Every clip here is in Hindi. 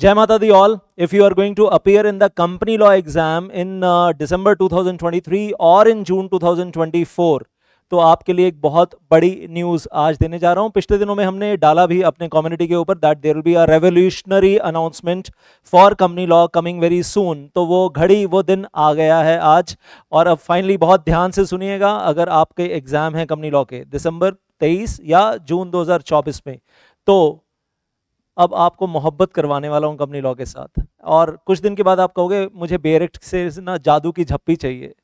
जय माता दी all if you are going to appear in the company law exam in December 2023 और इन जून 2024, तो आपके लिए एक बहुत बड़ी न्यूज़ आज देने जा रहा हूँ पिछले दिनों में हमने डाला भी अपने कम्युनिटी के ऊपर that there will be a revolutionary announcement for company law coming very soon तो वो घड़ी वो दिन आ गया है आज और अब फाइनली बहुत ध्यान से सुनिएगा अगर आपके एग्ज़ाम हैं कंपनी लॉ के दिसंबर तेईस या जून दो में तो अब आपको मोहब्बत करवाने वाला हूँ कंपनी लॉ के साथ और कुछ दिन के बाद आप कहोगे मुझे बेरेक्ट से ना जादू की झप्पी चाहिए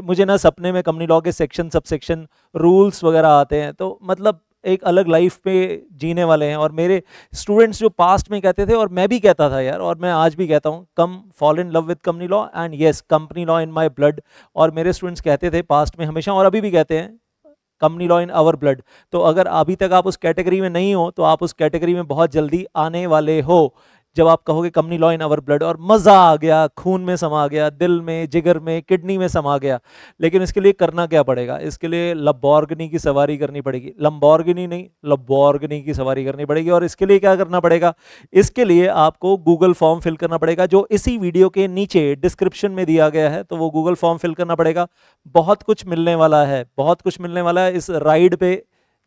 मुझे ना सपने में कंपनी लॉ के सेक्शन सब सेक्शन रूल्स वगैरह आते हैं तो मतलब एक अलग लाइफ पे जीने वाले हैं और मेरे स्टूडेंट्स जो पास्ट में कहते थे और मैं भी कहता था यार और मैं आज भी कहता हूँ come fall in love with company law and yes company law in my blood और मेरे स्टूडेंट्स कहते थे पास्ट में हमेशा और अभी भी कहते हैं company law in our blood तो अगर अभी तक आप उस कैटेगरी में नहीं हो तो आप उस कैटेगरी में बहुत जल्दी आने वाले हो जब आप कहोगे कमनी लॉ इन अवर ब्लड और मज़ा आ गया खून में समा गया दिल में जिगर में किडनी में समा गया लेकिन इसके लिए करना क्या पड़ेगा इसके लिए लम्बॉर्गनी की सवारी करनी पड़ेगी लम्बॉर्गनी नहीं लम्बॉर्गनी की सवारी करनी पड़ेगी और इसके लिए क्या करना पड़ेगा इसके लिए आपको गूगल फॉर्म फिल करना पड़ेगा जो इसी वीडियो के नीचे डिस्क्रिप्शन में दिया गया है तो वो गूगल फॉर्म फिल करना पड़ेगा बहुत कुछ मिलने वाला है बहुत कुछ मिलने वाला है इस राइड पे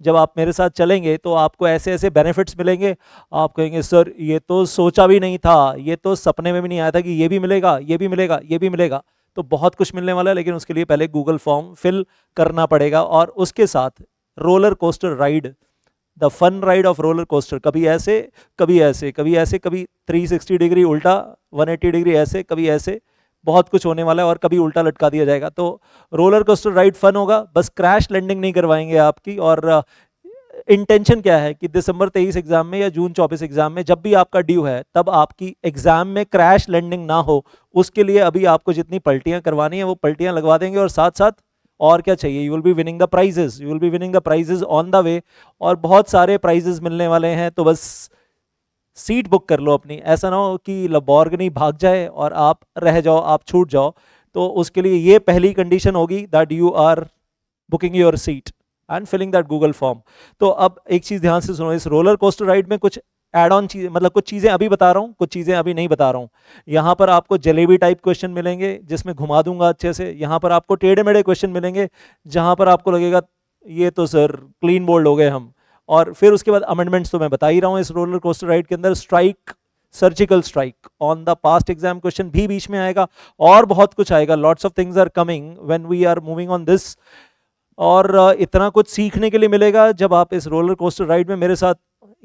जब आप मेरे साथ चलेंगे तो आपको ऐसे ऐसे बेनिफिट्स मिलेंगे आप कहेंगे सर ये तो सोचा भी नहीं था ये तो सपने में भी नहीं आया था कि ये भी मिलेगा ये भी मिलेगा ये भी मिलेगा तो बहुत कुछ मिलने वाला है लेकिन उसके लिए पहले गूगल फॉर्म फिल करना पड़ेगा और उसके साथ roller coaster ride the fun ride of roller coaster कभी ऐसे कभी ऐसे कभी ऐसे कभी 360 डिग्री उल्टा 180 डिग्री ऐसे कभी ऐसे बहुत कुछ होने वाला है और कभी उल्टा लटका दिया जाएगा तो रोलर कोस्टर राइड फन होगा बस क्रैश लैंडिंग नहीं करवाएंगे आपकी और इंटेंशन क्या है कि दिसंबर तेईस एग्जाम में या जून चौबीस एग्जाम में जब भी आपका ड्यू है तब आपकी एग्जाम में क्रैश लैंडिंग ना हो उसके लिए अभी आपको जितनी पलटियां करवानी है वो पलटियां लगवा देंगे और साथ साथ और क्या चाहिए you will be winning the prizes you will be winning the prizes on the way और बहुत सारे प्राइजेज मिलने वाले हैं तो बस सीट बुक कर लो अपनी ऐसा ना हो कि लबॉर्गनी भाग जाए और आप रह जाओ आप छूट जाओ तो उसके लिए ये पहली कंडीशन होगी that you are booking your seat and filling that Google form तो अब एक चीज़ ध्यान से सुनो इस रोलर कोस्टर राइड में कुछ एड ऑन चीज़ें मतलब कुछ चीज़ें अभी बता रहा हूँ कुछ चीज़ें अभी नहीं बता रहा हूँ यहाँ पर आपको जलेबी टाइप क्वेश्चन मिलेंगे जिसमें घुमा दूंगा अच्छे से यहाँ पर आपको टेढ़े मेढ़े क्वेश्चन मिलेंगे जहाँ पर आपको लगेगा ये तो सर क्लीन बोल्ड हो गए हम और फिर उसके बाद अमेंडमेंट्स तो मैं बता ही रहा हूँ इस रोलर कोस्टर राइड के अंदर strike surgical strike on the past exam question भी बीच में आएगा और बहुत कुछ आएगा lots of things are coming when we are moving on this और इतना कुछ सीखने के लिए मिलेगा जब आप इस रोलर कोस्टर राइड में मेरे साथ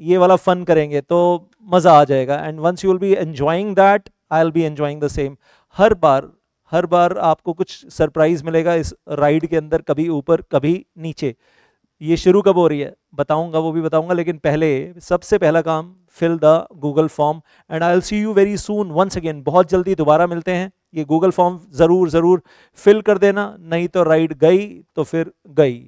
ये वाला फन करेंगे तो मज़ा आ जाएगा and once you will be enjoying that I will be enjoying the same हर बार हर बार आपको कुछ सरप्राइज़ मिलेगा इस राइड के अंदर कभी ऊपर कभी नीचे ये शुरू कब हो रही है बताऊंगा वो भी बताऊंगा लेकिन पहले सबसे पहला काम fill the Google form and I see you very soon once again बहुत जल्दी दोबारा मिलते हैं ये गूगल फॉर्म ज़रूर ज़रूर फिल कर देना नहीं तो राइड गई तो फिर गई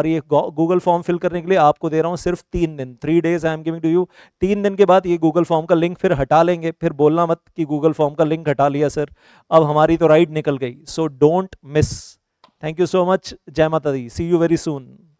और ये गूगल फॉर्म फिल करने के लिए आपको दे रहा हूँ सिर्फ तीन दिन three days I am giving to you तीन दिन के बाद ये गूगल फॉर्म का लिंक फिर हटा लेंगे फिर बोलना मत कि गूगल फॉर्म का लिंक हटा लिया सर अब हमारी तो राइड निकल गई so don't miss thank you so much जय माता दी सी यू वेरी सून